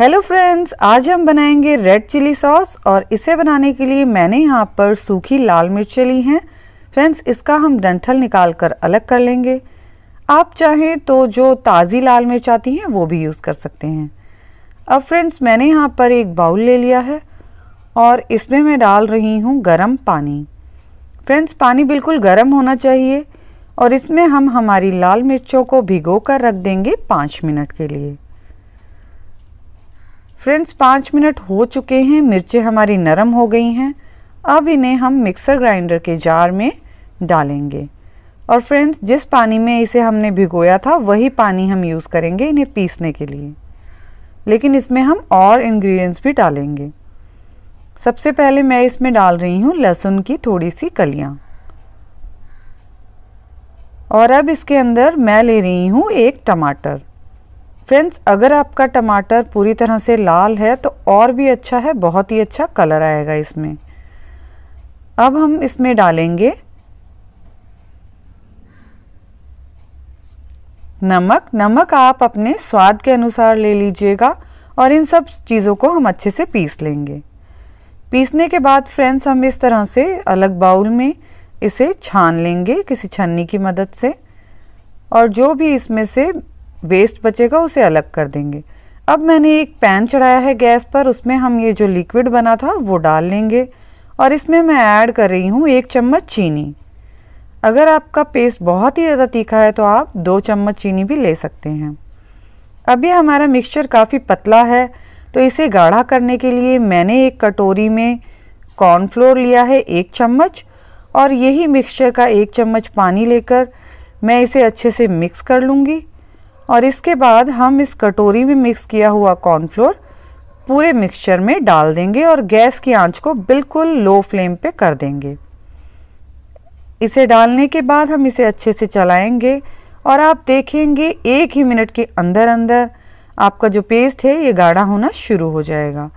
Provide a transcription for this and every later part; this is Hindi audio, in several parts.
हेलो फ्रेंड्स आज हम बनाएंगे रेड चिली सॉस और इसे बनाने के लिए मैंने यहाँ पर सूखी लाल मिर्चें ली हैं फ्रेंड्स इसका हम डंठल निकाल कर अलग कर लेंगे आप चाहें तो जो ताज़ी लाल मिर्च आती हैं वो भी यूज़ कर सकते हैं अब फ्रेंड्स मैंने यहाँ पर एक बाउल ले लिया है और इसमें मैं डाल रही हूँ गर्म पानी फ्रेंड्स पानी बिल्कुल गर्म होना चाहिए और इसमें हम हमारी लाल मिर्चों को भिगो कर रख देंगे पाँच मिनट के लिए फ्रेंड्स पाँच मिनट हो चुके हैं मिर्चें हमारी नरम हो गई हैं अब इन्हें हम मिक्सर ग्राइंडर के जार में डालेंगे और फ्रेंड्स जिस पानी में इसे हमने भिगोया था वही पानी हम यूज़ करेंगे इन्हें पीसने के लिए लेकिन इसमें हम और इंग्रेडिएंट्स भी डालेंगे सबसे पहले मैं इसमें डाल रही हूँ लहसुन की थोड़ी सी कलियाँ और अब इसके अंदर मैं ले रही हूँ एक टमाटर फ्रेंड्स अगर आपका टमाटर पूरी तरह से लाल है तो और भी अच्छा है बहुत ही अच्छा कलर आएगा इसमें अब हम इसमें डालेंगे नमक नमक आप अपने स्वाद के अनुसार ले लीजिएगा और इन सब चीज़ों को हम अच्छे से पीस लेंगे पीसने के बाद फ्रेंड्स हम इस तरह से अलग बाउल में इसे छान लेंगे किसी छन्नी की मदद से और जो भी इसमें से वेस्ट बचेगा उसे अलग कर देंगे अब मैंने एक पैन चढ़ाया है गैस पर उसमें हम ये जो लिक्विड बना था वो डाल लेंगे और इसमें मैं ऐड कर रही हूँ एक चम्मच चीनी अगर आपका पेस्ट बहुत ही ज़्यादा तीखा है तो आप दो चम्मच चीनी भी ले सकते हैं अभी हमारा मिक्सचर काफ़ी पतला है तो इसे गाढ़ा करने के लिए मैंने एक कटोरी में कॉर्नफ्लोर लिया है एक चम्मच और यही मिक्सचर का एक चम्मच पानी लेकर मैं इसे अच्छे से मिक्स कर लूँगी और इसके बाद हम इस कटोरी में मिक्स किया हुआ कॉर्नफ्लोर पूरे मिक्सचर में डाल देंगे और गैस की आंच को बिल्कुल लो फ्लेम पे कर देंगे इसे डालने के बाद हम इसे अच्छे से चलाएंगे और आप देखेंगे एक ही मिनट के अंदर अंदर आपका जो पेस्ट है ये गाढ़ा होना शुरू हो जाएगा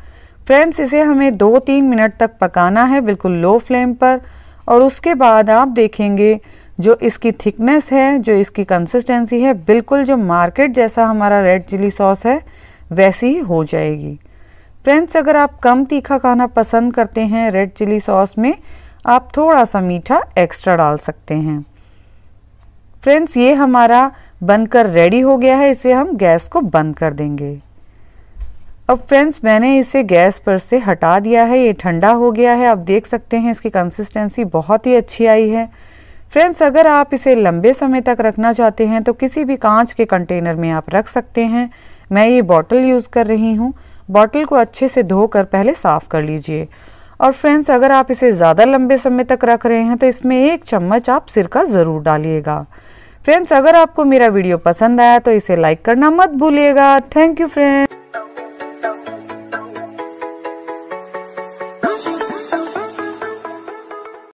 फ्रेंड्स इसे हमें दो तीन मिनट तक पकाना है बिल्कुल लो फ्लेम पर और उसके बाद आप देखेंगे जो इसकी थिकनेस है जो इसकी कंसिस्टेंसी है बिल्कुल जो मार्केट जैसा हमारा रेड चिली सॉस है वैसी ही हो जाएगी फ्रेंड्स अगर आप कम तीखा खाना पसंद करते हैं रेड चिली सॉस में आप थोड़ा सा मीठा एक्स्ट्रा डाल सकते हैं फ्रेंड्स ये हमारा बनकर रेडी हो गया है इसे हम गैस को बंद कर देंगे अब फ्रेंड्स मैंने इसे गैस पर से हटा दिया है ये ठंडा हो गया है आप देख सकते हैं इसकी कंसिस्टेंसी बहुत ही अच्छी आई है फ्रेंड्स अगर आप इसे लंबे समय तक रखना चाहते हैं तो किसी भी कांच के कंटेनर में आप रख सकते हैं मैं ये बॉटल यूज़ कर रही हूँ बॉटल को अच्छे से धोकर पहले साफ़ कर लीजिए और फ्रेंड्स अगर आप इसे ज़्यादा लंबे समय तक रख रहे हैं तो इसमें एक चम्मच आप सिरका ज़रूर डालिएगा फ्रेंड्स अगर आपको मेरा वीडियो पसंद आया तो इसे लाइक करना मत भूलिएगा थैंक यू फ्रेंड्स